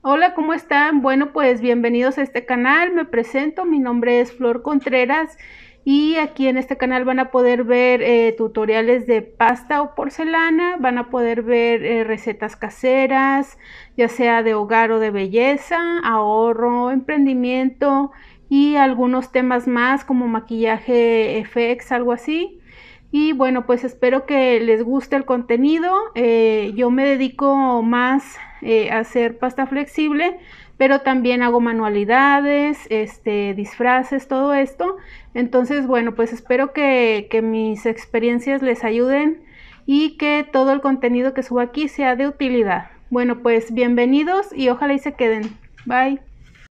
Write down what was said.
Hola, ¿cómo están? Bueno, pues bienvenidos a este canal. Me presento, mi nombre es Flor Contreras y aquí en este canal van a poder ver eh, tutoriales de pasta o porcelana, van a poder ver eh, recetas caseras, ya sea de hogar o de belleza, ahorro, emprendimiento y algunos temas más como maquillaje, FX, e algo así. Y bueno, pues espero que les guste el contenido. Eh, yo me dedico más eh, a hacer pasta flexible, pero también hago manualidades, este, disfraces, todo esto. Entonces, bueno, pues espero que, que mis experiencias les ayuden y que todo el contenido que subo aquí sea de utilidad. Bueno, pues bienvenidos y ojalá y se queden. Bye.